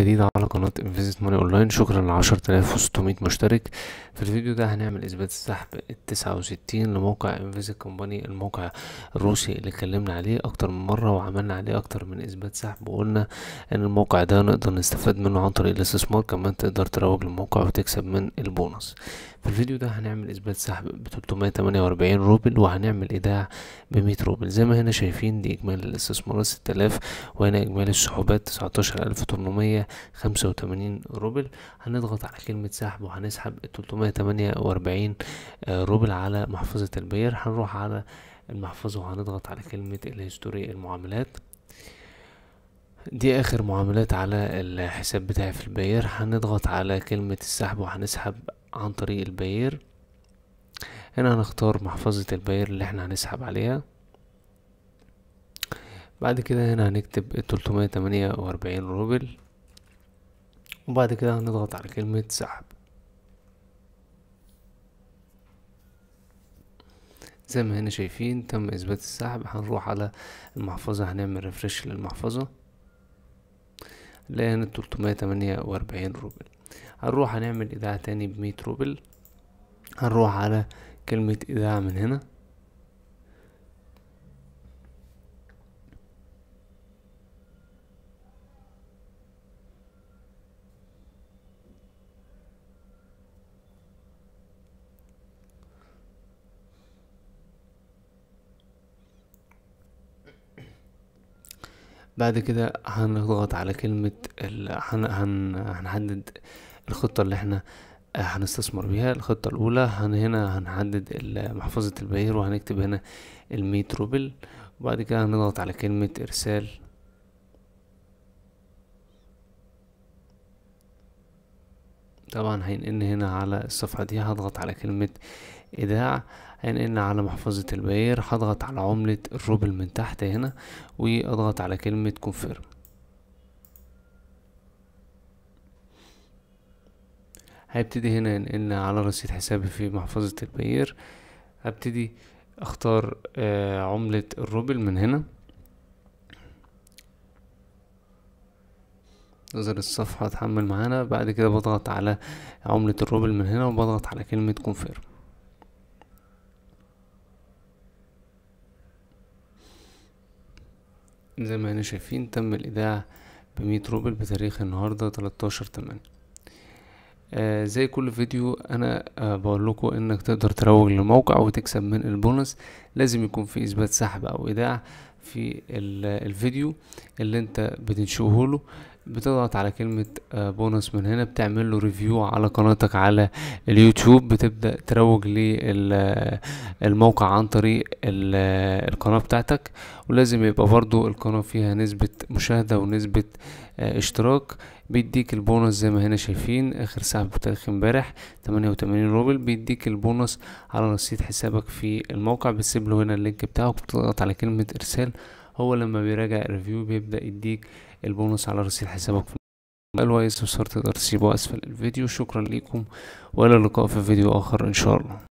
جديدة على قناة انفيزيت موني اونلاين شكرا لعشر الاف وستمية مشترك في الفيديو ده هنعمل اثبات السحب التسعة وستين لموقع انفيزيت كومباني الموقع الروسي اللي اتكلمنا عليه اكتر من مرة وعملنا عليه اكتر من اثبات سحب وقلنا ان الموقع ده نقدر نستفاد منه عن طريق الاستثمار كمان تقدر تروج للموقع وتكسب من البونص في الفيديو ده هنعمل اثبات سحب ب 348 روبل وهنعمل ايداع ب 100 روبل زي ما هنا شايفين دي اجمالي الاستثمارات 6000 وهنا اجمالي السحوبات 19800 خمسة وتمانين روبل هنضغط على كلمة سحب وهنسحب تلتمية تمانية وأربعين آه، روبل على محفظة البير هنروح على المحفظة وهنضغط على كلمة الهيستوري المعاملات دي اخر معاملات على الحساب بتاعي في البير هنضغط على كلمة السحب وهنسحب عن طريق البير هنا هنختار محفظة البير اللي احنا هنسحب عليها بعد كده هنا هنكتب التلتمية تمانية وأربعين روبل وبعد كده هنضغط على كلمة سحب زي ما هنا شايفين تم اثبات السحب هنروح على المحفظة هنعمل ريفرش للمحفظة لقينا تلتمية تمانية واربعين روبل هنروح هنعمل ايداع تاني بمية روبل هنروح على كلمة ايداع من هنا بعد كده هنضغط على كلمة ال... هن... هن... هنحدد الخطة اللي احنا هنستثمر بيها الخطة الأولى هن هنا هنحدد محفظة البير وهنكتب هنا المية روبل وبعد كده هنضغط على كلمة إرسال طبعا هينقلني هنا على الصفحة دي هضغط على كلمة إيداع هينقلنا على محفظة البيار هضغط على عملة الروبل من تحت هنا واضغط على كلمة كونفيرم هيبتدي هنا ينقلنا على رصيد حسابي في محفظة البيير هبتدي اختار آه، عملة الروبل من هنا تظهر الصفحة اتحمل معانا بعد كده بضغط على عملة الروبل من هنا وبضغط على كلمة كونفيرم زي ما هنا شايفين تم الإيداع بمية روبل بتاريخ النهاردة تلتاشر تمانية آه زي كل فيديو انا آه بقول لكم انك تقدر تروج للموقع وتكسب من البونص لازم يكون في اثبات سحب او ايداع في الفيديو اللي انت بتنشوه له بتضغط على كلمة آه، بونص من هنا بتعمل له ريفيو على قناتك على اليوتيوب بتبدأ تروج للموقع آه، عن طريق آه، القناة بتاعتك ولازم يبقى برضو القناة فيها نسبة مشاهدة ونسبة اشتراك بيديك البونص زي ما هنا شايفين اخر ساعة بتاريخ امبارح تمانية وتمانين روبل بيديك البونص على رصيد حسابك في الموقع بتسيب له هنا اللينك بتاعه بتضغط على كلمة ارسال هو لما بيراجع الريفيو بيبدأ يديك البونص على رصيد حسابك في الوايز بصورة تقدر تسيبه أسفل الفيديو شكرا ليكم وإلى اللقاء في فيديو آخر إن شاء الله